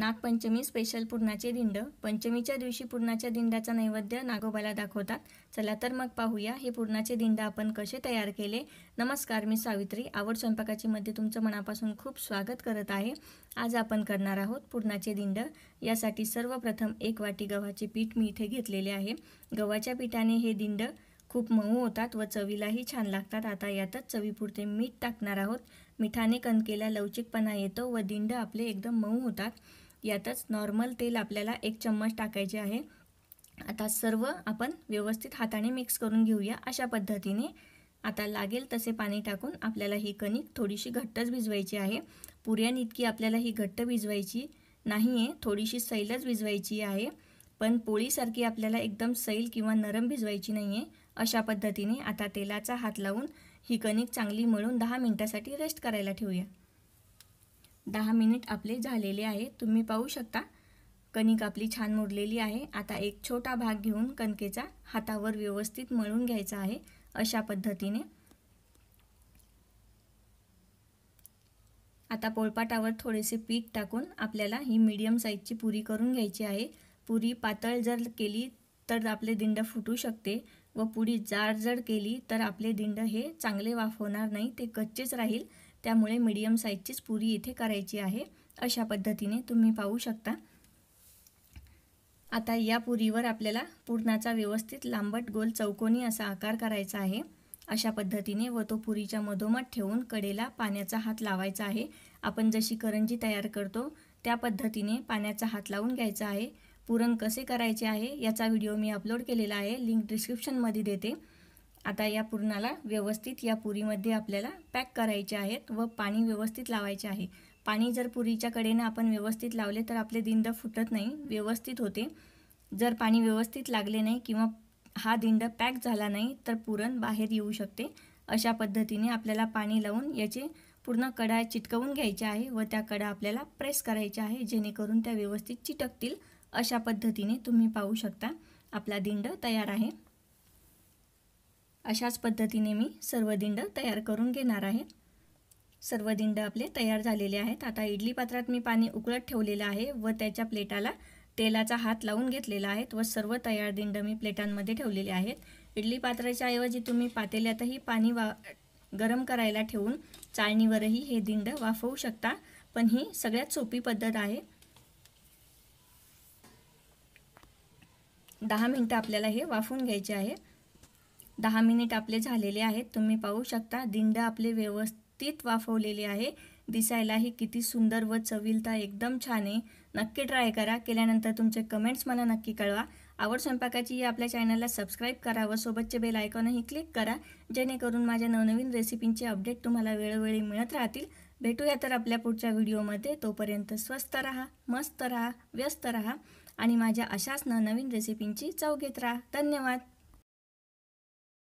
Nagpanchami special पुरणाचे दिंड पंचमीच्या दिवशी पुरणाच्या दिंडाचा नैवेद्य नागोबाला दाखवतात चला तर मग पाहूया हे पुरणाचे दिंड आपण कसे तयार केले नमस्कार मी सावित्री आवड स्वयंपाकाची मध्ये तुमचं मनापासून खूप स्वागत करत आहे आज आपण करणार आहोत पुरणाचे दिंड यासाठी सर्वप्रथम एक वाटी गव्हाचे पीठ मी इथे घेतलेले आहे गव्हाच्या पिठाने हे दिंड खूप मऊ होतात व चवीलाही छान लागतात आता यातच चवीपुरते मीठ टाकणार आहोत मिठाने कणकेला लवचिकपणा येतो व दिंड आपले एकदम मऊ होतात यातच नॉर्मल तेल आपल्याला एक चम्मच टाकायचे आहे आता सर्व आपण व्यवस्थित हाताने मिक्स करून घेऊया अशा पद्धतीने आता लागेल तसे पाणी टाकून आपल्याला ही कणिक थोडीशी घट्टच भिजवायची आहे पुऱ्यान इतकी आपल्याला ही घट्ट भिजवायची नाही आहे थोडीशी सैलच भिजवायची आहे पण पोळीसारखी आपल्याला एकदम सैल किंवा नरम भिजवायची नाही आहे अशा पद्धतीने आता तेलाचा हात लावून ही कणिक चांगली मळून दहा मिनटासाठी रेस्ट करायला ठेवूया दहा मिनिट आपले झालेले आहे तुम्ही पाहू शकता कणिक आपली छान मोडलेली आहे आता एक छोटा भाग घेऊन कणकेचा हातावर व्यवस्थित मळून घ्यायचा आहे अशा पद्धतीने आता पोळपाटावर थोडेसे पीठ टाकून आपल्याला ही मीडियम साईजची पुरी करून घ्यायची आहे पुरी पातळ जर केली तर आपले दिंड फुटू शकते व पुरी जाड जड केली तर आपले दिंड हे चांगले वाफ होणार नाही ते कच्चेच राहील त्यामुळे मीडियम साईजचीच पुरी इथे करायची आहे अशा पद्धतीने तुम्ही पाहू शकता आता या पुरीवर आपल्याला पुरणाचा व्यवस्थित लांबट गोल चौकोनी असा आकार करायचा आहे अशा पद्धतीने व तो पुरीच्या मधोमध ठेवून कडेला पाण्याचा हात लावायचा आहे आपण जशी करंजी तयार करतो त्या पद्धतीने पाण्याचा हात लावून घ्यायचा आहे पुरण कसे करायचे आहे याचा व्हिडिओ मी अपलोड केलेला आहे लिंक डिस्क्रिप्शनमध्ये देते आता या पुरणाला व्यवस्थित या पुरीमध्ये आपल्याला पॅक करायचे आहेत व पाणी व्यवस्थित लावायचे आहे पाणी जर पुरीच्या कडेनं आपण व्यवस्थित लावले तर आपले दिंड फुटत नाही व्यवस्थित होते जर पाणी व्यवस्थित लागले नाही किंवा हा दिंड पॅक झाला नाही तर पुरण बाहेर येऊ शकते अशा पद्धतीने आपल्याला पाणी लावून याचे पूर्ण कडा चिटकवून घ्यायचे आहे व त्या कडा आपल्याला प्रेस करायच्या आहे जेणेकरून त्या व्यवस्थित चिटकतील अशा पद्धतीने तुम्ही पाहू शकता आपला दिंड तयार आहे अशाच पद्धतीने मी सर्व दिंड तयार करून घेणार आहे सर्व दिंड आपले तयार झालेले आहेत आता इडली पात्रात मी पाणी उकळत ठेवलेलं आहे व त्याच्या प्लेटाला तेलाचा हात लावून घेतलेला आहे व सर्व तयार दिंड मी प्लेटांमध्ये ठेवलेले आहेत इडली पात्राच्या ऐवजी तुम्ही पातेल्यातही पाणी वा गरम करायला ठेवून चाळणीवरही हे दिंड वाफवू शकता पण ही सगळ्यात सोपी पद्धत आहे दहा मिनटं आपल्याला हे वाफवून घ्यायचे आहे दहा मिनिट आपले झालेले आहेत तुम्ही पाहू शकता दिंड आपले व्यवस्थित वाफवलेले आहे दिसायलाही किती सुंदर व चविलता एकदम छान आहे नक्की ट्राय करा केल्यानंतर तुमचे कमेंट्स मला नक्की कळवा आवड स्वयंपाकाची या आपल्या चॅनलला सबस्क्राईब करा व सोबतचे बेल आयकॉनही क्लिक करा जेणेकरून माझ्या नवनवीन रेसिपींचे अपडेट तुम्हाला वेळोवेळी मिळत राहतील भेटूया तर आपल्या पुढच्या व्हिडिओमध्ये तोपर्यंत स्वस्त राहा मस्त राहा व्यस्त राहा आणि माझ्या अशाच नवनवीन रेसिपींची चव घेत राहा धन्यवाद